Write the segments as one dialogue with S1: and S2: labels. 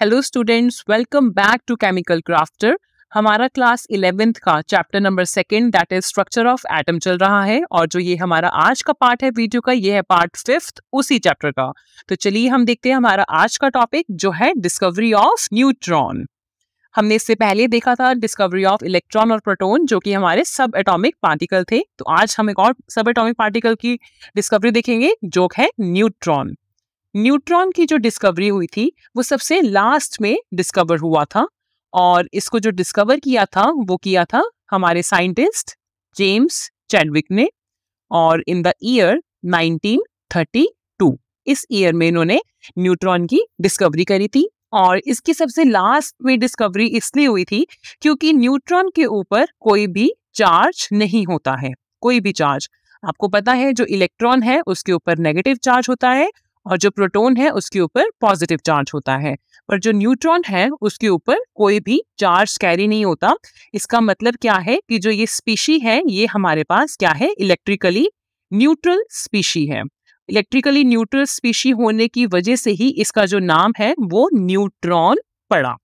S1: hello students welcome back to chemical crafter हमारा class eleventh का chapter number second that is structure of atom चल रहा है और जो ये हमारा आज का पार्ट है वीडियो का ये है पार्ट फिफ्थ उसी चैप्टर का तो चलिए हम देखते हैं हमारा आज का टॉपिक जो है डिस्कवरी ऑफ न्यूट्रॉन हमने इससे पहले देखा था डिस्कवरी ऑफ इलेक्ट्रॉन और प्रोटोन जो कि हमारे सब एटॉमिक पार्टिकल थे तो आज हम एक और सब एटॉमिक पार्टिकल की डिस्कवरी देखेंगे जो है न्यूट्रॉन न्यूट्रॉन की जो डिस्कवरी हुई थी वो सबसे लास्ट में डिस्कवर हुआ था और इसको जो डिस्कवर किया था वो किया था हमारे साइंटिस्ट जेम्स चैडविक ने और इन द ईयर 1932 इस ईयर में इन्होंने न्यूट्रॉन की डिस्कवरी करी थी और इसकी सबसे लास्ट में डिस्कवरी इसलिए हुई थी क्योंकि न्यूट्रॉन के ऊपर कोई भी चार्ज नहीं होता है कोई भी चार्ज आपको पता है जो इलेक्ट्रॉन है उसके ऊपर नेगेटिव चार्ज होता है और जो प्रोटोन है उसके ऊपर पॉजिटिव चार्ज होता है पर जो न्यूट्रॉन है उसके ऊपर कोई भी चार्ज कैरी नहीं होता इसका मतलब क्या है कि जो ये स्पीशी है ये हमारे पास क्या है इलेक्ट्रिकली न्यूट्रल स्पीशी है इलेक्ट्रिकली न्यूट्रल स्पीशी होने की वजह से ही इसका जो नाम है वो न्यूट्रॉन पड़ा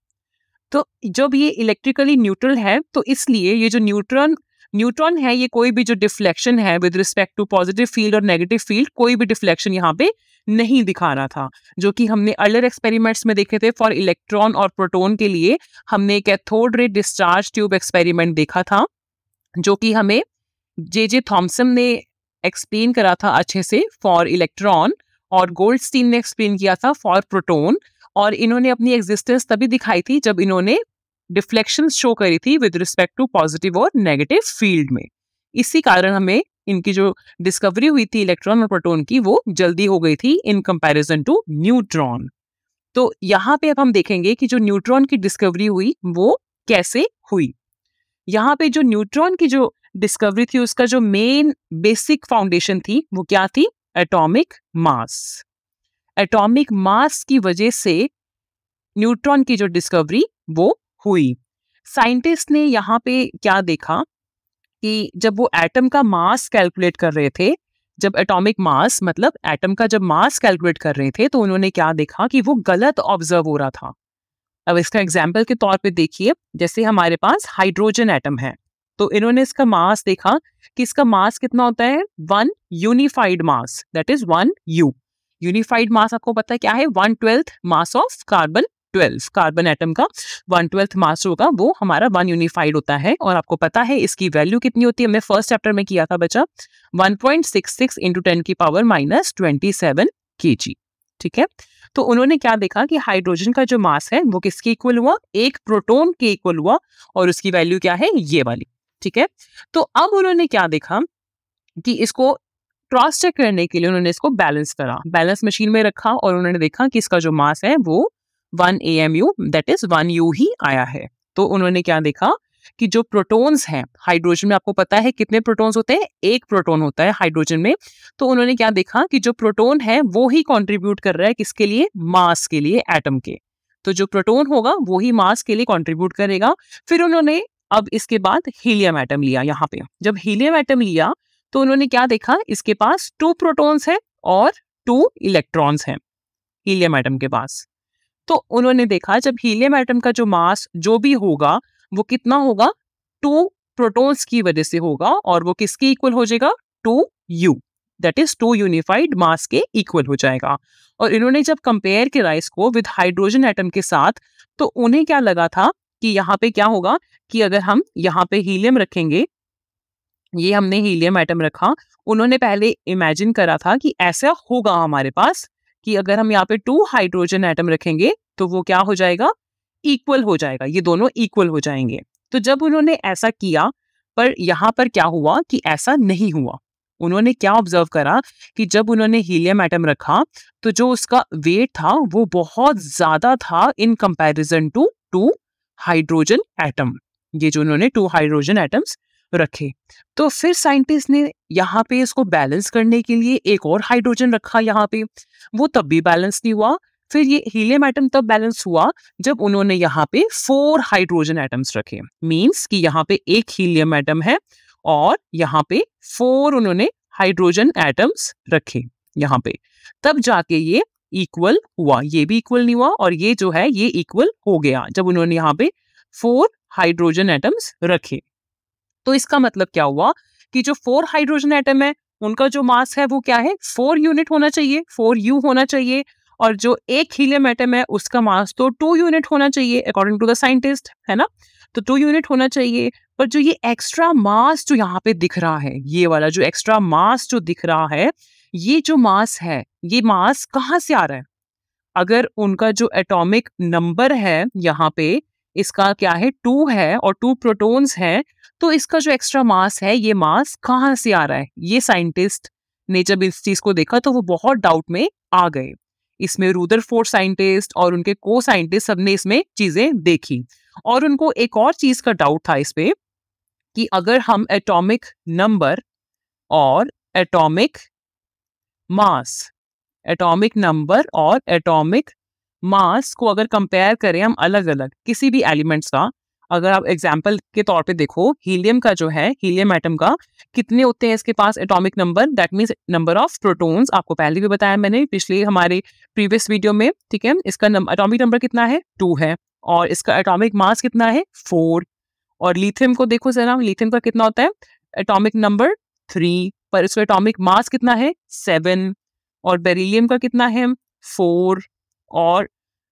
S1: तो जब ये इलेक्ट्रिकली न्यूट्रल है तो इसलिए ये जो न्यूट्रॉन न्यूट्रॉन है ये कोई भी जो डिफ्लेक्शन है with respect to positive field और नेगेटिव फील्ड कोई भी डिफ्लेक्शन यहाँ पे नहीं दिखा रहा था जो कि हमने अर्लर एक्सपेरिमेंट्स में देखे थे फॉर इलेक्ट्रॉन और प्रोटोन के लिए हमने एक एथोड रे डिस्चार्ज ट्यूब एक्सपेरिमेंट देखा था जो कि हमें जे जे थॉम्सन ने एक्सप्लेन करा था अच्छे से फॉर इलेक्ट्रॉन और गोल्ड ने एक्सप्लेन किया था फॉर प्रोटोन और इन्होंने अपनी एग्जिस्टेंस तभी दिखाई थी जब इन्होंने डिफ्लेक्शन शो करी थी विद रिस्पेक्ट टू पॉजिटिव और नेगेटिव फील्ड में इसी कारण हमें इनकी जो डिस्कवरी हुई थी इलेक्ट्रॉन और प्रोटोन की वो जल्दी हो गई थी इन कंपैरिजन टू न्यूट्रॉन तो यहाँ पे अब हम देखेंगे कि जो न्यूट्रॉन की डिस्कवरी हुई वो कैसे हुई यहाँ पे जो न्यूट्रॉन की जो डिस्कवरी थी उसका जो मेन बेसिक फाउंडेशन थी वो क्या थी एटॉमिक मास एटॉमिक मास की वजह से न्यूट्रॉन की जो डिस्कवरी वो हुई साइंटिस्ट ने यहाँ पे क्या देखा कि जब वो एटम का मास कैलकुलेट कर रहे थे जब एटॉमिक मास मतलब एटम का जब मास कैलकुलेट कर रहे थे तो उन्होंने क्या देखा कि वो गलत ऑब्जर्व हो रहा था अब इसका एग्जाम्पल के तौर पे देखिए जैसे हमारे पास हाइड्रोजन एटम है तो इन्होंने इसका मास देखा कि इसका मास कितना होता है one unified mass that is one u unified mass आपको पता है क्या है one twelfth mass of carbon twelfth carbon atom का वन ट्वेल्थ मास होगा वो हमारा वन यूनिफाइड होता है और आपको पता है इसकी वैल्यू कितनी होती है हमने फर्स्ट चैप्टर में किया था बच्चा one point six six into ten की power minus twenty seven K G ठीक है तो उन्होंने क्या देखा कि हाइड्रोजन का जो मास है वो किसके इक्वल हुआ एक प्रोटोन के इक्वल हुआ और उसकी वैल्यू क्या है ये वाली ठीक है तो अब उन्होंने क्या देखा कि इसको क्रॉस चेक करने के लिए उन्होंने इसको बैलेंस करा बैलेंस मशीन में रखा और उन्होंने देखा कि इसका जो मास है वो one A M U that is one u ही आया है तो उन्होंने क्या देखा कि जो प्रोटॉन्स हैं हाइड्रोजन में आपको पता है कितने प्रोटॉन्स होते हैं एक प्रोटॉन होता है हाइड्रोजन में तो उन्होंने क्या देखा कि जो प्रोटॉन है वो ही कॉन्ट्रीब्यूट कर रहा है किसके लिए मास के लिए एटम के तो जो प्रोटॉन होगा वो ही मास के लिए कॉन्ट्रीब्यूट करेगा फिर उन्होंने अब इसके बाद हीलियम एटम लिया यहाँ पे जब हीलियम एटम लिया तो उन्होंने क्या देखा इसके पास टू प्रोटोन्स है और टू इलेक्ट्रॉन्स हैं हीलियम एटम के पास तो उन्होंने देखा जब हीलियम एटम का जो मास जो भी होगा वो कितना होगा टू प्रोटॉन्स की वजह से होगा और वो किसके इक्वल हो जाएगा two u that is two unified mass के इक्वल हो जाएगा और इन्होंने जब कंपेयर किया इसको विद हाइड्रोजन एटम के साथ तो उन्हें क्या लगा था कि यहाँ पे क्या होगा कि अगर हम यहाँ पे हीलियम रखेंगे ये हमने हीलियम एटम रखा उन्होंने पहले इमेजिन करा था कि ऐसा होगा हमारे पास कि अगर हम यहाँ पे टू हाइड्रोजन एटम रखेंगे तो वो क्या हो जाएगा इक्वल हो जाएगा ये दोनों इक्वल हो जाएंगे तो जब उन्होंने ऐसा किया पर यहाँ पर क्या हुआ कि ऐसा नहीं हुआ उन्होंने क्या ऑब्जर्व करा कि जब उन्होंने हीलियम एटम रखा तो जो उसका वेट था वो बहुत ज्यादा था in comparison to two hydrogen atom ये जो उन्होंने टू हाइड्रोजन एटम्स रखे तो फिर साइंटिस्ट ने यहाँ पे इसको बैलेंस करने के लिए एक और हाइड्रोजन रखा यहाँ पे वो तब भी बैलेंस नहीं हुआ फिर ये हीलियम एटम तब बैलेंस हुआ जब उन्होंने यहाँ पे फोर हाइड्रोजन एटम्स रखे मीन्स कि यहाँ पे एक हीलियम एटम है और यहाँ पे फोर उन्होंने हाइड्रोजन एटम्स रखे यहाँ पे तब जाके ये इक्वल हुआ ये भी इक्वल नहीं हुआ और ये जो है ये इक्वल हो गया जब उन्होंने यहाँ पे फोर हाइड्रोजन एटम्स रखे तो इसका मतलब क्या हुआ कि जो फोर हाइड्रोजन एटम है उनका जो मास है वो क्या है फोर यूनिट होना चाहिए फोर यू होना चाहिए और जो एक हीलियम एटम है उसका मास तो टू यूनिट होना चाहिए अकॉर्डिंग टू द साइंटिस्ट है ना तो टू यूनिट होना चाहिए पर जो ये एक्स्ट्रा मास जो यहाँ पे दिख रहा है ये वाला जो एक्स्ट्रा मास जो दिख रहा है ये जो मास है ये मास कहाँ से आ रहा है अगर उनका जो एटॉमिक नंबर है यहाँ पे इसका क्या है टू है और टू प्रोटॉन्स हैं तो इसका जो एक्स्ट्रा मास है ये मास कहाँ से आ रहा है ये साइंटिस्ट ने जब इस चीज को देखा तो वो बहुत डाउट में आ गए इसमें रूदर फोर्ड साइंटिस्ट और उनके को साइंटिस्ट सबने इसमें चीजें देखी और उनको एक और चीज का डाउट था इस पे कि अगर हम एटॉमिक नंबर और एटॉमिक मास एटॉमिक नंबर और एटॉमिक मास को अगर कंपेयर करें हम अलग अलग किसी भी एलिमेंट्स का अगर आप एग्जाम्पल के तौर पे देखो हीलियम का जो है हीलियम एटम का कितने होते हैं इसके पास atomic number that means number of protons आपको पहले भी बताया मैंने पिछले हमारे प्रीवियस वीडियो में ठीक है इसका एटॉमिक नंबर कितना है टू है और इसका एटॉमिक मास कितना है फोर और लिथियम को देखो जरा लिथियम का कितना होता है एटॉमिक नंबर थ्री पर इसका एटॉमिक मास कितना है सेवन और बेरिलियम का कितना है फोर और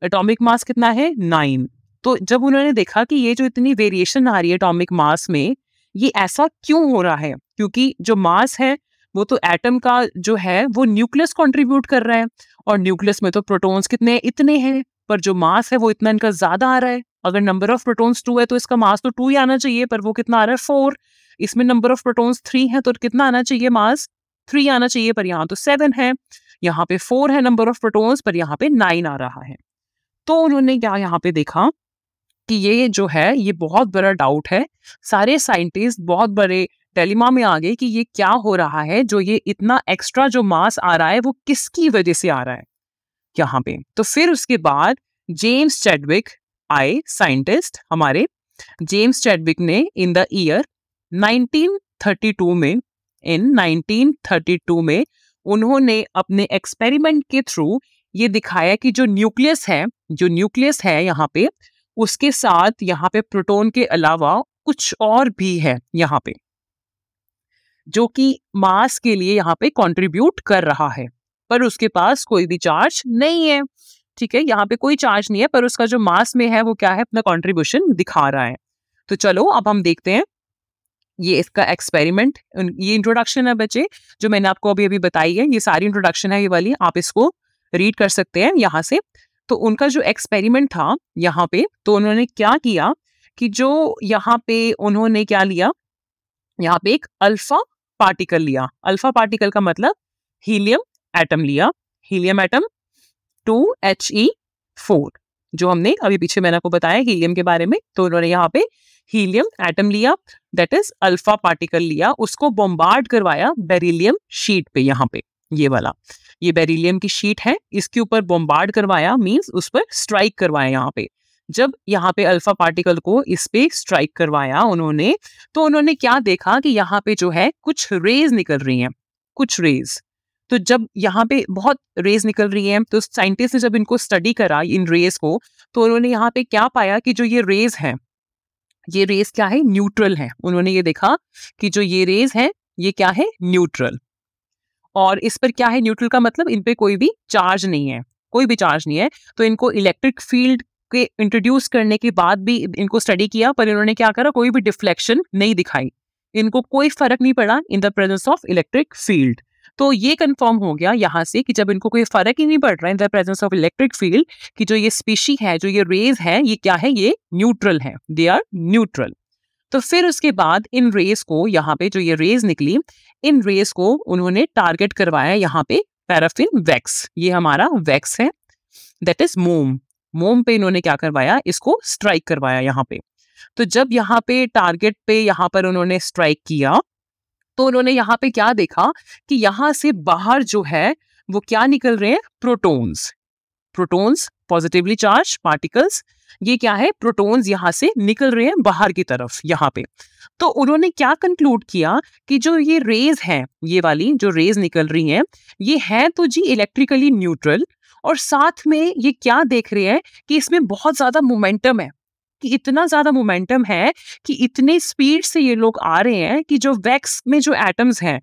S1: एटॉमिक मास कितना है नाइन तो जब उन्होंने देखा कि ये जो इतनी वेरिएशन आ रही है एटॉमिक मास में ये ऐसा क्यों हो रहा है क्योंकि जो मास है वो तो एटम का जो है वो न्यूक्लियस कंट्रीब्यूट कर रहा है और न्यूक्लियस में तो प्रोटॉन्स कितने इतने हैं पर जो मास है वो इतना इनका ज्यादा आ रहा है अगर नंबर ऑफ प्रोटॉन्स टू है तो इसका मास तो टू ही आना चाहिए पर वो कितना आ रहा है फोर इसमें नंबर ऑफ प्रोटॉन्स थ्री है तो कितना आना चाहिए मास थ्री आना चाहिए पर यहाँ तो सेवन है यहाँ पे फोर है नंबर ऑफ प्रोटोन्स पर यहाँ पे नाइन आ रहा है तो उन्होंने क्या यहाँ पे देखा कि ये जो है ये बहुत बड़ा डाउट है सारे साइंटिस्ट बहुत बड़े टेलीमा में आ गए कि ये क्या हो रहा है जो ये इतना एक्स्ट्रा जो मास आ रहा है वो किसकी वजह से आ रहा है यहाँ पे तो फिर उसके बाद जेम्स चैडविक आए साइंटिस्ट हमारे जेम्स चैडविक ने इन द ईयर 1932 में इन 1932 में उन्होंने अपने एक्सपेरिमेंट के थ्रू ये दिखाया कि जो न्यूक्लियस है जो न्यूक्लियस है यहाँ पे उसके साथ यहाँ पे प्रोटोन के अलावा कुछ और भी है यहाँ पे जो कि मास के लिए यहाँ पे कंट्रीब्यूट कर रहा है पर उसके पास कोई भी चार्ज नहीं है ठीक है यहाँ पे कोई चार्ज नहीं है पर उसका जो मास में है वो क्या है अपना कंट्रीब्यूशन दिखा रहा है तो चलो अब हम देखते हैं ये इसका एक्सपेरिमेंट ये इंट्रोडक्शन है बच्चे जो मैंने आपको अभी अभी बताई है ये सारी इंट्रोडक्शन है ये वाली आप इसको रीड कर सकते हैं यहाँ से तो उनका जो एक्सपेरिमेंट था यहाँ पे तो उन्होंने क्या किया कि जो यहाँ पे उन्होंने क्या लिया यहाँ पे एक अल्फा पार्टिकल लिया अल्फा पार्टिकल का मतलब हीलियम एटम लिया helium atom two H E four जो हमने अभी पीछे मैंने आपको बताया हीलियम के बारे में तो उन्होंने यहाँ पे हीलियम एटम लिया दैट इज अल्फा पार्टिकल लिया उसको बॉम्बार्ड करवाया बेरिलियम शीट पे यहाँ पे ये वाला ये बेरिलियम की शीट है इसके ऊपर बॉम्बार्ड करवाया मीन्स उस पर स्ट्राइक करवाया यहाँ पे जब यहाँ पे अल्फा पार्टिकल को इस पे स्ट्राइक करवाया उन्होंने तो उन्होंने क्या देखा कि यहाँ पे जो है कुछ रेज निकल रही हैं कुछ रेज तो जब यहाँ पे बहुत रेज निकल रही हैं तो साइंटिस्ट ने जब इनको स्टडी करा इन रेज को तो उन्होंने यहाँ पे क्या पाया कि जो ये रेज है ये रेज क्या है न्यूट्रल है उन्होंने ये देखा कि जो ये रेज है ये क्या है न्यूट्रल और इस पर क्या है न्यूट्रल का मतलब इन पर कोई भी चार्ज नहीं है कोई भी चार्ज नहीं है तो इनको इलेक्ट्रिक फील्ड के इंट्रोड्यूस करने के बाद भी इनको स्टडी किया पर इन्होंने क्या करा कोई भी डिफ्लेक्शन नहीं दिखाई इनको कोई फर्क नहीं पड़ा in the presence of electric field तो ये कंफर्म हो गया यहाँ से कि जब इनको कोई फर्क ही नहीं पड़ रहा in the presence of electric field कि जो ये स्पीशी है जो ये रेज है ये क्या है ये न्यूट्रल है दे आर न्यूट्रल तो फिर उसके बाद इन रेस को यहाँ पे जो ये रेस निकली इन रेस को उन्होंने टारगेट करवाया यहाँ पे पैराफिन वैक्स ये हमारा वैक्स है दैट इज मोम मोम पे इन्होंने क्या करवाया इसको स्ट्राइक करवाया यहाँ पे तो जब यहाँ पे टारगेट पे यहाँ पर उन्होंने स्ट्राइक किया तो उन्होंने यहाँ पे क्या देखा कि यहाँ से बाहर जो है वो क्या निकल रहे हैं protons protons positively charge particles ये क्या है प्रोटोन्स यहाँ से निकल रहे हैं बाहर की तरफ यहाँ पे तो उन्होंने क्या कंक्लूड किया कि जो ये रेज है ये वाली जो रेज निकल रही है ये है तो जी इलेक्ट्रिकली न्यूट्रल और साथ में ये क्या देख रहे हैं कि इसमें बहुत ज़्यादा मोमेंटम है कि इतना ज़्यादा मोमेंटम है कि इतने स्पीड से ये लोग आ रहे हैं कि जो वैक्स में जो एटम्स हैं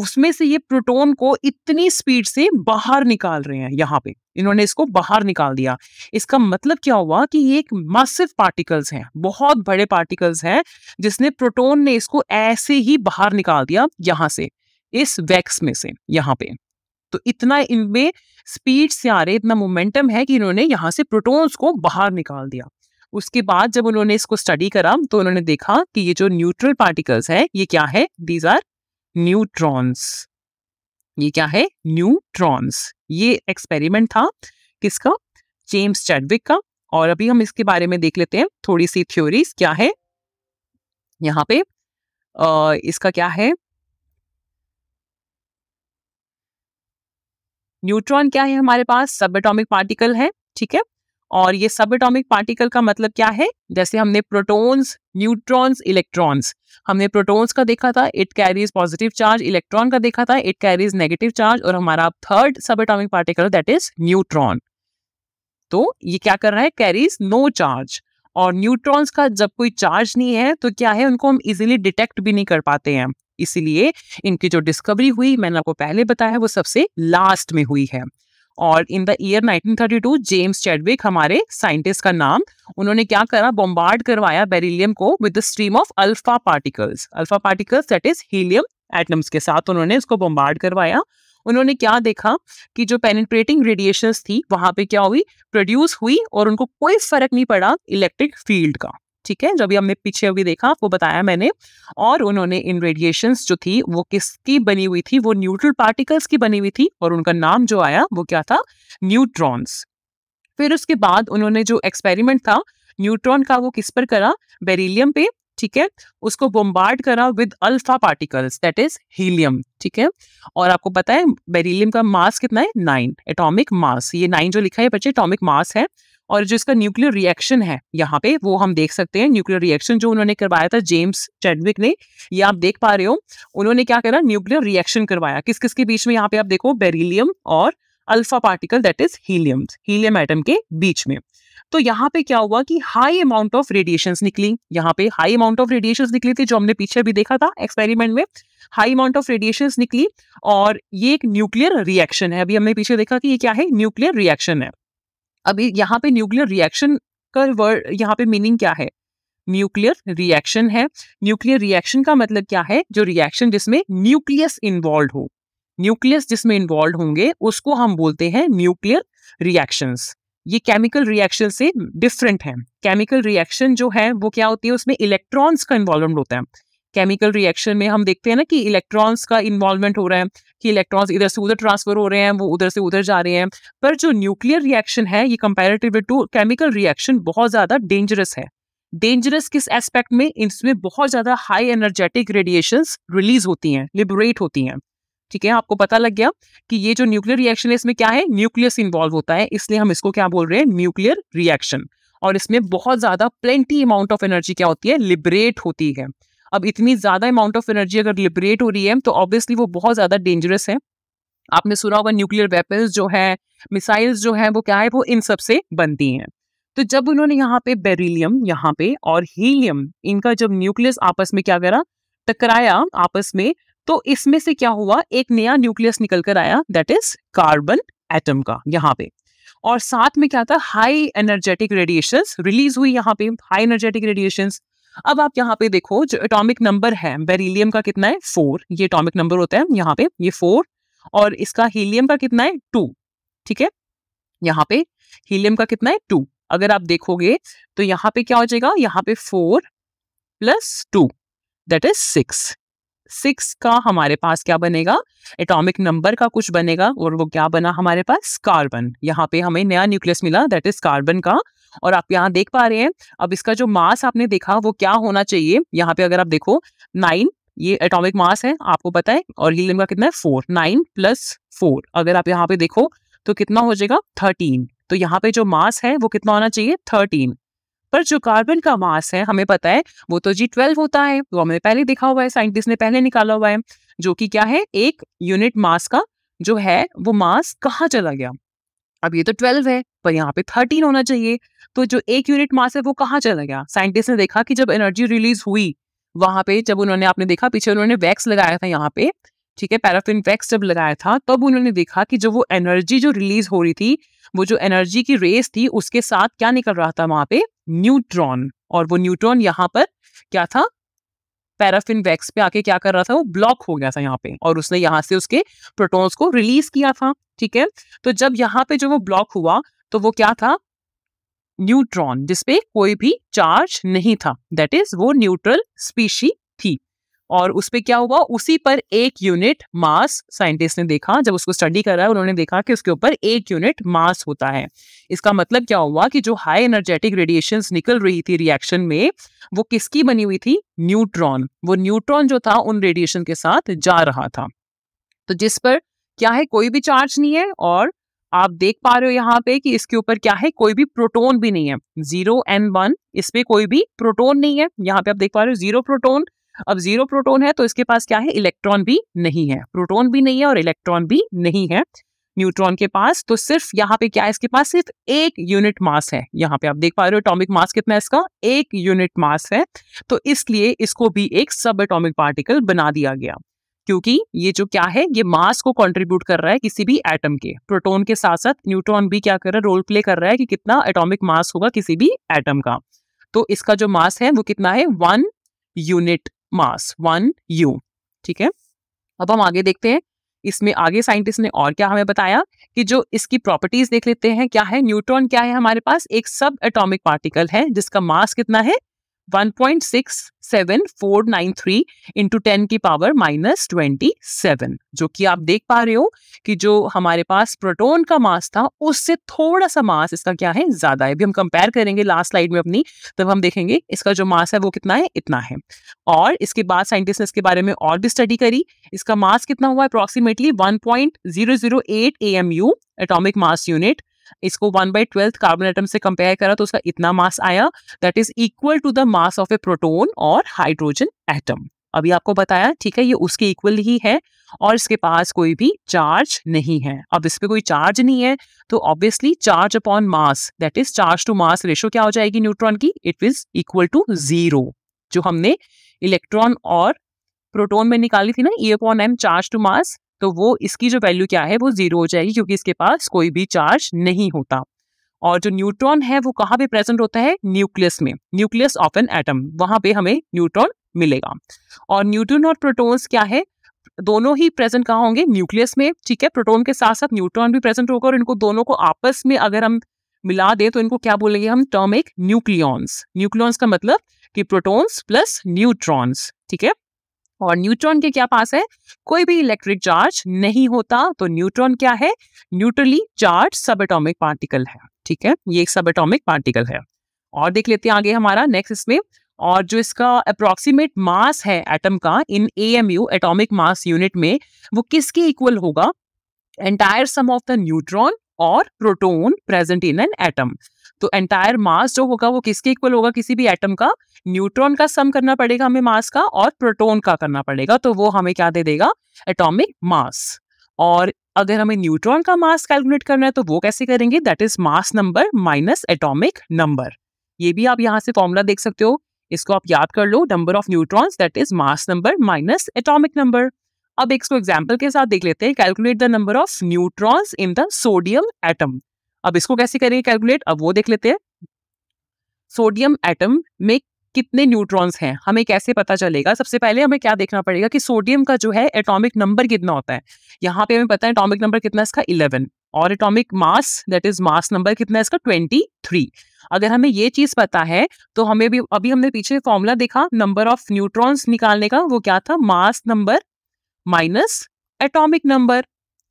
S1: उसमें से ये प्रोटोन को इतनी स्पीड से बाहर निकाल रहे हैं यहाँ पे इन्होंने इसको बाहर निकाल दिया इसका मतलब क्या हुआ कि ये एक मासिव पार्टिकल्स हैं बहुत बड़े पार्टिकल्स हैं जिसने प्रोटोन ने इसको ऐसे ही बाहर निकाल दिया यहाँ से इस वैक्स में से यहाँ पे तो इतना इनमें स्पीड से आ रहे इतना मोमेंटम है कि इन्होंने यहाँ से प्रोटोन्स को बाहर निकाल दिया उसके बाद जब उन्होंने इसको स्टडी करा तो उन्होंने देखा कि ये जो न्यूट्रल पार्टिकल्स है ये क्या है दीज आर न्यूट्रॉन्स ये क्या है न्यूट्रॉन्स ये एक्सपेरिमेंट था किसका जेम्स चैडविक का और अभी हम इसके बारे में देख लेते हैं थोड़ी सी थ्योरीज क्या है यहाँ पे आ, इसका क्या है न्यूट्रॉन क्या है हमारे पास सब एटॉमिक पार्टिकल है ठीक है और ये सब एटॉमिक पार्टिकल का मतलब क्या है जैसे हमने प्रोटॉन्स न्यूट्रॉन्स इलेक्ट्रॉन्स हमने प्रोटॉन्स का देखा था it carries positive charge electron का देखा था इट कैरीज नेगेटिव चार्ज और हमारा third sub atomic particle that is neutron तो ये क्या कर रहा है कैरीज नो चार्ज और न्यूट्रॉन्स का जब कोई चार्ज नहीं है तो क्या है उनको हम इजिली डिटेक्ट भी नहीं कर पाते हैं इसीलिए इनकी जो डिस्कवरी हुई मैंने आपको पहले बताया वो सबसे लास्ट में हुई है और in the year 1932 James Chadwick हमारे साइंटिस्ट का नाम उन्होंने क्या करा बॉम्बार्ड करवाया बेरिलियम को with the stream of alpha particles alpha particles that is helium atoms के साथ उन्होंने इसको बॉम्बार्ड करवाया उन्होंने क्या देखा कि जो पेनिट्रेटिंग रेडिएशन थी वहां पे क्या हुई प्रोड्यूस हुई और उनको कोई फर्क नहीं पड़ा इलेक्ट्रिक फील्ड का ठीक है जब हमने पीछे अभी देखा आपको बताया मैंने और उन्होंने इन रेडिएशन जो थी वो किसकी बनी हुई थी वो न्यूट्रल पार्टिकल्स की बनी हुई थी और उनका नाम जो आया वो क्या था न्यूट्रॉन्स फिर उसके बाद उन्होंने जो एक्सपेरिमेंट था न्यूट्रॉन का वो किस पर करा बेरिलियम पे ठीक है उसको बोम्बार्ड करा with alpha particles that is helium ठीक है और आपको पता है बेरिलियम का मास कितना है नाइन एटॉमिक मास ये नाइन जो लिखा है बच्चे एटॉमिक मास है और जो इसका न्यूक्लियर रिएक्शन है यहाँ पे वो हम देख सकते हैं न्यूक्लियर रिएक्शन जो उन्होंने करवाया था जेम्स चैडविक ने ये आप देख पा रहे हो उन्होंने क्या करा न्यूक्लियर रिएक्शन करवाया किस किसके बीच में यहाँ पे आप देखो बेरिलियम और alpha particle that is helium helium atom के बीच में तो यहाँ पे क्या हुआ कि हाई अमाउंट ऑफ रेडिएशन निकली यहाँ पे हाई अमाउंट ऑफ रेडिएशन निकली थी जो हमने पीछे भी देखा था एक्सपेरिमेंट में हाई अमाउंट ऑफ रेडिएशन निकली और ये एक न्यूक्लियर रिएक्शन है अभी हमने पीछे देखा कि ये क्या है न्यूक्लियर रिएक्शन है अभी यहाँ पे न्यूक्लियर रिएक्शन का वर्ड यहाँ पे मीनिंग क्या है न्यूक्लियर रिएक्शन है न्यूक्लियर रिएक्शन का मतलब क्या है जो रिएक्शन जिसमें न्यूक्लियस इन्वॉल्व हो न्यूक्लियस जिसमें इन्वॉल्व होंगे उसको हम बोलते हैं न्यूक्लियर रिएक्शंस ये केमिकल रिएक्शन से डिफरेंट है केमिकल रिएक्शन जो है वो क्या होती है उसमें इलेक्ट्रॉन्स का इन्वॉल्वमेंट होता है केमिकल रिएक्शन में हम देखते हैं ना कि इलेक्ट्रॉन्स का इन्वॉल्वमेंट हो रहा है कि इलेक्ट्रॉन्स इधर से उधर ट्रांसफर हो रहे हैं वो उधर से उधर जा रहे हैं पर जो न्यूक्लियर रिएक्शन है ये कंपेरेटिव टू केमिकल रिएक्शन बहुत ज़्यादा डेंजरस है डेंजरस किस एस्पेक्ट में इसमें बहुत ज़्यादा हाई एनर्जेटिक रेडिएशन रिलीज होती हैं लिबरेट होती हैं ठीक है आपको पता लग गया कि ये जो न्यूक्लियर रिएक्शन है इसमें क्या है न्यूक्लियस इन्वॉल्व होता है इसलिए हम इसको क्या बोल रहे हैं न्यूक्लियर रिएक्शन और इसमें बहुत ज़्यादा प्लेंटी अमाउंट ऑफ एनर्जी क्या होती है लिबरेट होती है अब इतनी ज़्यादा अमाउंट ऑफ एनर्जी अगर लिबरेट हो रही है तो ऑब्वियसली वो बहुत ज़्यादा डेंजरस है आपने सुना होगा न्यूक्लियर वेपन्स जो है मिसाइल्स जो है वो क्या है वो इन सब से बनती हैं तो जब उन्होंने यहाँ पे बेरिलियम यहाँ पे और हीलियम इनका जब न्यूक्लियस आपस में क्या करा टकराया आपस में तो इसमें से क्या हुआ एक नया न्यूक्लियस निकल कर आया दैट इज कार्बन एटम का यहाँ पे और साथ में क्या था हाई एनर्जेटिक रेडिएशंस रिलीज हुई यहाँ पे हाई एनर्जेटिक रेडिएशंस अब आप यहाँ पे देखो जो एटॉमिक नंबर है बेरिलियम का कितना है फोर ये एटॉमिक नंबर होता है यहाँ पे ये फोर और इसका हीलियम का कितना है टू ठीक है यहाँ पे हीलियम का कितना है टू अगर आप देखोगे तो यहाँ पे क्या हो जाएगा यहाँ पे four plus two that is six six का हमारे पास क्या बनेगा एटॉमिक नंबर का कुछ बनेगा और वो क्या बना हमारे पास कार्बन यहाँ पे हमें नया न्यूक्लियस मिला दैट इज कार्बन का और आप यहाँ देख पा रहे हैं अब इसका जो मास आपने देखा वो क्या होना चाहिए यहाँ पे अगर आप देखो नाइन ये एटॉमिक मास है आपको पता है और हीलियम का कितना है फोर नाइन प्लस फोर अगर आप यहाँ पे देखो तो कितना हो जाएगा थर्टीन तो यहाँ पे जो मास है वो कितना होना चाहिए थर्टीन पर जो कार्बन का मास है हमें पता है वो तो जी ट्वेल्व होता है वो हमने पहले दिखा हुआ है साइंटिस्ट ने पहले निकाला हुआ है जो कि क्या है एक यूनिट मास का जो है वो मास कहाँ चला गया अब ये तो ट्वेल्व है पर यहाँ पे थर्टीन होना चाहिए तो जो एक यूनिट मास है वो कहाँ चला गया साइंटिस्ट ने देखा कि जब एनर्जी रिलीज हुई वहां पे जब उन्होंने आपने देखा पीछे उन्होंने वैक्स लगाया था यहाँ पे ठीक है पैराफिन वैक्स जब लगाया था तब उन्होंने देखा कि जो वो एनर्जी जो रिलीज हो रही थी वो जो एनर्जी की रेस थी उसके साथ क्या निकल रहा था वहां पे न्यूट्रॉन और वो न्यूट्रॉन यहाँ पर क्या था पैराफिन वैक्स पे आके क्या कर रहा था वो ब्लॉक हो गया था यहाँ पे और उसने यहाँ से उसके प्रोटोन्स को रिलीज किया था ठीक है तो जब यहाँ पे जो वो ब्लॉक हुआ तो वो क्या था न्यूट्रॉन जिसपे कोई भी चार्ज नहीं था दैट इज वो न्यूट्रल स्पीशी और उस पर क्या हुआ उसी पर एक यूनिट मास साइंटिस्ट ने देखा जब उसको स्टडी करा है उन्होंने देखा कि उसके ऊपर एक यूनिट मास होता है इसका मतलब क्या हुआ कि जो हाई एनर्जेटिक रेडिएशन निकल रही थी रिएक्शन में वो किसकी बनी हुई थी न्यूट्रॉन वो न्यूट्रॉन जो था उन रेडिएशन के साथ जा रहा था तो जिस पर क्या है कोई भी चार्ज नहीं है और आप देख पा रहे हो यहाँ पे कि इसके ऊपर क्या है कोई भी प्रोटोन भी नहीं है जीरो एन वन इस पे कोई भी प्रोटोन नहीं है यहाँ पे आप देख पा रहे हो जीरो प्रोटोन अब जीरो प्रोटोन है तो इसके पास क्या है इलेक्ट्रॉन भी नहीं है प्रोटोन भी नहीं है और इलेक्ट्रॉन भी नहीं है न्यूट्रॉन के पास तो सिर्फ यहाँ पे क्या है इसके पास सिर्फ एक यूनिट मास है यहाँ पे आप देख पा रहे हो अटोमिक मास कितना है इसका एक यूनिट मास है तो इसलिए इसको भी एक सब एटोमिक पार्टिकल बना दिया गया क्योंकि ये जो क्या है ये मास को कंट्रीब्यूट कर रहा है किसी भी एटम के प्रोटोन के साथ साथ न्यूट्रॉन भी क्या कर रहा है रोल प्ले कर रहा है कि कितना एटॉमिक मास होगा किसी भी एटम का तो इसका जो मास है वो कितना है one unit mass one u ठीक है अब हम आगे देखते हैं इसमें आगे साइंटिस्ट ने और क्या हमें बताया कि जो इसकी प्रॉपर्टीज देख लेते हैं क्या है न्यूट्रॉन क्या है हमारे पास एक सब एटॉमिक पार्टिकल है जिसका मास कितना है 1.67493 इंटू टेन की पावर माइनस ट्वेंटी सेवन जो कि आप देख पा रहे हो कि जो हमारे पास प्रोटोन का मास था उससे थोड़ा सा मास इसका क्या है ज्यादा है अभी हम कंपेयर करेंगे लास्ट स्लाइड में अपनी तब हम देखेंगे इसका जो मास है वो कितना है इतना है और इसके बाद साइंटिस्ट ने इसके बारे में और भी स्टडी करी इसका मास कितना हुआ approximately one point zero zero eight A M U atomic mass unit इसको one by twelfth carbon atom से कंपेयर करा तो उसका इतना मास आया that is equal to the mass of a proton और हाइड्रोजन एटम अभी आपको बताया ठीक है ये उसके इक्वल ही है और इसके पास कोई भी चार्ज नहीं है अब इस पर कोई चार्ज नहीं है तो obviously charge upon mass that is charge to mass ratio क्या हो जाएगी न्यूट्रॉन की it is equal to zero जो हमने इलेक्ट्रॉन और प्रोटोन में निकाली थी ना E upon M charge to mass तो वो इसकी जो वैल्यू क्या है वो जीरो हो जाएगी क्योंकि इसके पास कोई भी चार्ज नहीं होता और जो न्यूट्रॉन है वो कहाँ पे प्रेजेंट होता है न्यूक्लियस में न्यूक्लियस ऑफ एन एटम वहां पे हमें न्यूट्रॉन मिलेगा और न्यूट्रॉन और प्रोटॉन्स क्या है दोनों ही प्रेजेंट कहाँ होंगे न्यूक्लियस में ठीक है प्रोटॉन के साथ साथ न्यूट्रॉन भी प्रेजेंट होगा और इनको दोनों को आपस में अगर हम मिला दें तो इनको क्या बोलेंगे हम टर्म एक न्यूक्लियॉन्स न्यूक्लियॉन्स का मतलब कि प्रोटोन्स प्लस न्यूट्रॉन्स ठीक है और न्यूट्रॉन के क्या पास है कोई भी इलेक्ट्रिक चार्ज नहीं होता तो न्यूट्रॉन क्या है neutrally charge sub atomic particle है ठीक है ये एक सब एटोमिक पार्टिकल है और देख लेते हैं आगे हमारा नेक्स्ट इसमें और जो इसका अप्रोक्सीमेट मास है एटम का in A M U atomic mass unit में वो किसके इक्वल होगा entire sum of the neutron और proton present in an atom तो एंटायर मास जो होगा वो किसके इक्वल होगा किसी भी एटम का न्यूट्रॉन का सम करना पड़ेगा हमें मास का और प्रोटोन का करना पड़ेगा तो वो हमें क्या दे देगा एटॉमिक मास और अगर हमें न्यूट्रॉन का मास कैलकुलेट करना है तो वो कैसे करेंगे that is mass number minus atomic number ये भी आप यहाँ से फॉर्मूला देख सकते हो इसको आप याद कर लो number of neutrons that is mass number minus atomic number अब एक इसको एग्जाम्पल के साथ देख लेते हैं calculate the number of neutrons in the sodium atom अब इसको कैसे करेंगे कैलकुलेट अब वो देख लेते हैं सोडियम एटम में कितने न्यूट्रॉन्स हैं हमें कैसे पता चलेगा सबसे पहले हमें क्या देखना पड़ेगा कि सोडियम का जो है एटॉमिक नंबर कितना होता है यहाँ पे हमें पता है एटॉमिक नंबर कितना इसका इलेवन और atomic mass that is mass number कितना है इसका ट्वेंटी थ्री अगर हमें ये चीज पता है तो हमें भी अभी हमने पीछे फॉर्मूला देखा नंबर ऑफ न्यूट्रॉन्स निकालने का वो क्या था mass number minus atomic number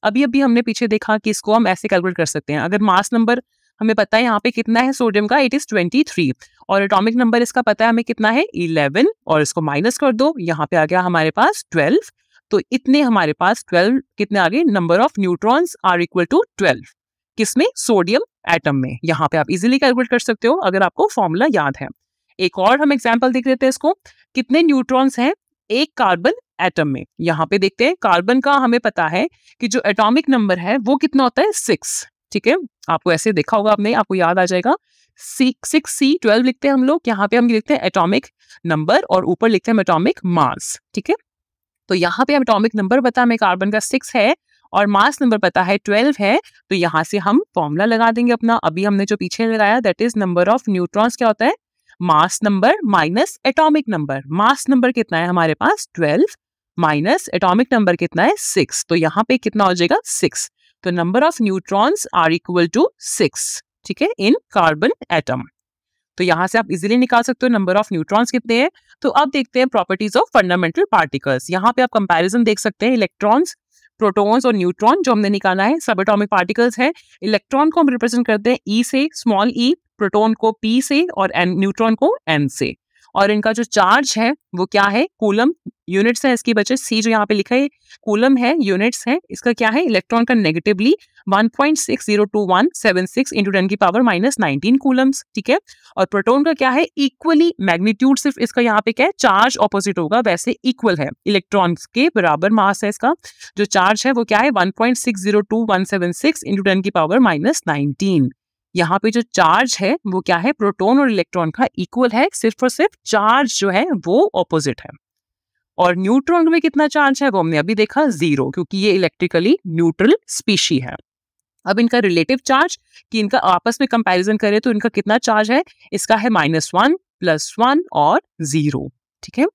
S1: अभी अभी हमने पीछे देखा कि इसको हम ऐसे कैलकुलेट कर सकते हैं अगर मास नंबर हमें पता है यहाँ पे कितना है सोडियम का इट इज ट्वेंटी थ्री और एटॉमिक नंबर इसका पता है हमें कितना है इलेवन और इसको माइनस कर दो यहाँ पे आ गया हमारे पास ट्वेल्व तो इतने हमारे पास ट्वेल्व कितने आ गए number of neutrons are equal to twelve किसमें सोडियम एटम में यहाँ पे आप इजिली कैलकुलेट कर सकते हो अगर आपको फॉर्मूला याद है एक और हम एग्जाम्पल देख लेते हैं इसको कितने न्यूट्रॉन्स हैं एक कार्बन एटम में यहाँ पे देखते हैं कार्बन का हमें पता है कि जो एटॉमिक नंबर है वो कितना होता है सिक्स ठीक है आपको ऐसे देखा होगा आपने आपको याद आ जाएगा सिक्स सी ट्वेल्व लिखते हैं हम लोग यहाँ पे हम लिखते हैं एटॉमिक नंबर और ऊपर लिखते हैं एटॉमिक मास ठीक है तो यहाँ पे एटॉमिक नंबर पता हमें कार्बन का सिक्स है और मास नंबर पता है ट्वेल्व है तो यहाँ से हम फॉर्मूला लगा देंगे अपना अभी हमने जो पीछे लगाया that is number of neutrons क्या होता है mass number minus atomic number mass number कितना है हमारे पास ट्वेल्व माइनस एटॉमिक नंबर कितना है सिक्स तो यहाँ पे कितना हो जाएगा सिक्स तो number of neutrons are equal to six ठीक है इन कार्बन एटम तो यहाँ से आप इजीली निकाल सकते हो नंबर ऑफ न्यूट्रॉन्स कितने हैं तो अब देखते हैं प्रॉपर्टीज ऑफ फंडामेंटल पार्टिकल्स यहाँ पे आप कंपैरिजन देख सकते हैं इलेक्ट्रॉन्स प्रोटॉन्स और न्यूट्रॉन जो हमने निकाला है सब एटॉमिक पार्टिकल्स है इलेक्ट्रॉन को हम रिप्रेजेंट करते हैं ई e से स्मॉल ई e, प्रोटोन को पी से और न्यूट्रॉन को एन से और इनका जो चार्ज है वो क्या है कूलम यूनिट्स है इसकी बचे सी जो यहाँ पे लिखा है कूलम है यूनिट्स है इसका क्या है इलेक्ट्रॉन का नेगेटिवली 1.60217 इंटू टेन की पावर माइनस नाइनटीन कूलम्स ठीक है और प्रोटोन का क्या है इक्वली मैग्नीट्यूड सिर्फ इसका यहाँ पे क्या है चार्ज ऑपोजिट होगा वैसे इक्वल है इलेक्ट्रॉन के बराबर मास है इसका जो चार्ज है वो क्या है one one point six zero two seven six into ten की पावर माइनस नाइनटीन यहाँ पे जो चार्ज है वो क्या है प्रोटोन और इलेक्ट्रॉन का इक्वल है सिर्फ और सिर्फ चार्ज जो है वो ऑपोजिट है और न्यूट्रॉन में कितना चार्ज है वो हमने अभी देखा जीरो क्योंकि ये इलेक्ट्रिकली न्यूट्रल स्पीशी है अब इनका रिलेटिव चार्ज कि इनका आपस में कंपैरिजन करें तो इनका कितना चार्ज है इसका है माइनस वन प्लस वन और जीरो ठीक है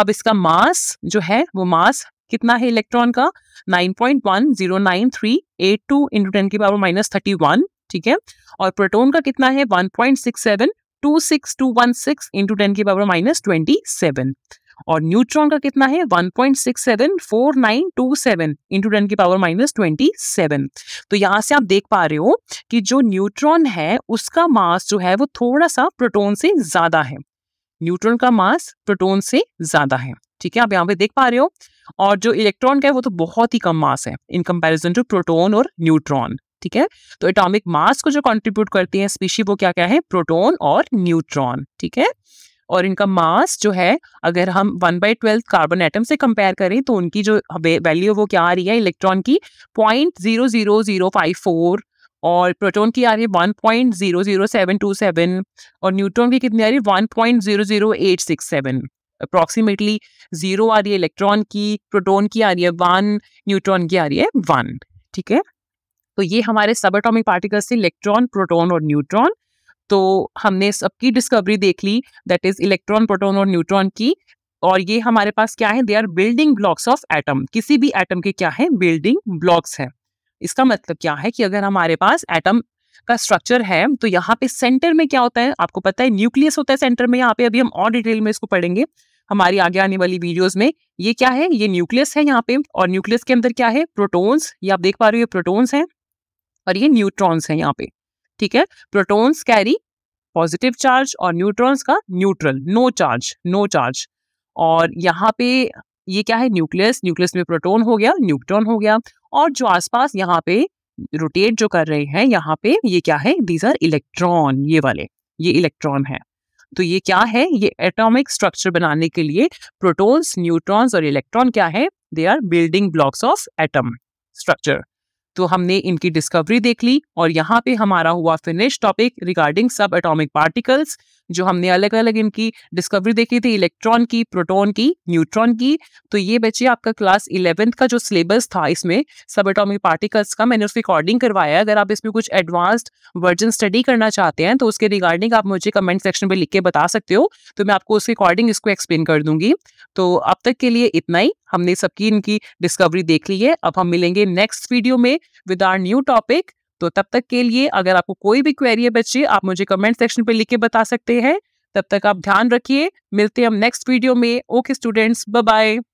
S1: अब इसका मास जो है वो मास कितना है इलेक्ट्रॉन का nine nine point one zero three eight two into ten की पावर माइनस थर्टी वन ठीक है और प्रोटोन का कितना है 1.67 26216 इंटू टेन की पावर माइनस ट्वेंटी सेवन और न्यूट्रॉन का कितना है 1.674927 इंटू टेन की पावर माइनस 27 तो यहां से आप देख पा रहे हो कि जो न्यूट्रॉन है उसका मास जो है वो थोड़ा सा प्रोटोन से ज्यादा है न्यूट्रॉन का मास प्रोटोन से ज्यादा है ठीक है आप यहाँ पे देख पा रहे हो और जो इलेक्ट्रॉन का है वो तो बहुत ही कम मास है इन कंपैरिजन टू प्रोटॉन और न्यूट्रॉन ठीक है तो एटॉमिक मास को जो कंट्रीब्यूट करती है स्पीशी वो क्या क्या है प्रोटोन और न्यूट्रॉन ठीक है और इनका मास जो है अगर हम one by twelfth carbon atom से कंपेयर करें तो उनकी जो वैल्यू वो क्या आ रही है इलेक्ट्रॉन की point zero zero zero five four और प्रोटोन की आ रही है one point zero zero seven two seven और न्यूट्रॉन की कितनी आ रही है one point zero zero eight six seven approximately zero आ रही है इलेक्ट्रॉन की प्रोटोन की आ रही है वन न्यूट्रॉन की आ रही है वन ठीक है तो ये हमारे सब एटॉमिक पार्टिकल्स थे इलेक्ट्रॉन प्रोटॉन और न्यूट्रॉन तो हमने सबकी डिस्कवरी देख ली दैट इज इलेक्ट्रॉन प्रोटॉन और न्यूट्रॉन की और ये हमारे पास क्या है they are building blocks of atom किसी भी एटम के क्या है बिल्डिंग ब्लॉक्स है इसका मतलब क्या है कि अगर हमारे पास एटम का स्ट्रक्चर है तो यहाँ पे सेंटर में क्या होता है आपको पता है न्यूक्लियस होता है सेंटर में यहाँ पे अभी हम और डिटेल में इसको पढ़ेंगे हमारी आगे आने वाली वीडियोस में ये क्या है ये न्यूक्लियस है यहाँ पे और न्यूक्लियस के अंदर क्या है प्रोटोन्स ये आप देख पा रहे हो ये प्रोटोन्स हैं और ये न्यूट्रॉन्स हैं यहाँ पे ठीक है प्रोटॉन्स कैरी पॉजिटिव चार्ज और न्यूट्रॉन्स का neutral no charge no charge और यहाँ पे ये क्या है न्यूक्लियस न्यूक्लियस में प्रोटोन हो गया न्यूट्रॉन हो गया और जो आसपास यहाँ पे रोटेट जो कर रहे हैं यहाँ पे ये क्या है दीज आर इलेक्ट्रॉन ये वाले ये इलेक्ट्रॉन है तो ये क्या है ये एटॉमिक स्ट्रक्चर बनाने के लिए प्रोटॉन्स न्यूट्रॉन्स और इलेक्ट्रॉन क्या है they are building blocks of atom structure तो हमने इनकी डिस्कवरी देख ली और यहाँ पे हमारा हुआ finish topic regarding sub atomic particles जो हमने अलग अलग इनकी डिस्कवरी देखी थी इलेक्ट्रॉन की प्रोटॉन की न्यूट्रॉन की तो ये बच्चे आपका क्लास इलेवेंथ का जो सिलेबस था इसमें सब एटोमिक पार्टिकल्स का मैंने उसकी रिकॉर्डिंग करवाया अगर आप इसमें कुछ एडवांस्ड वर्जन स्टडी करना चाहते हैं तो उसके रिगार्डिंग आप मुझे कमेंट सेक्शन में लिख के बता सकते हो तो मैं आपको उसके अकॉर्डिंग इसको एक्सप्लेन कर दूंगी तो अब तक के लिए इतना ही हमने सबकी इनकी डिस्कवरी देख ली है अब हम मिलेंगे नेक्स्ट वीडियो में विद आर न्यू टॉपिक तो तब तक के लिए अगर आपको कोई भी क्वेरी है बच्चे आप मुझे कमेंट सेक्शन पर लिख के बता सकते हैं तब तक आप ध्यान रखिए मिलते हैं हम नेक्स्ट वीडियो में ओके स्टूडेंट्स बाय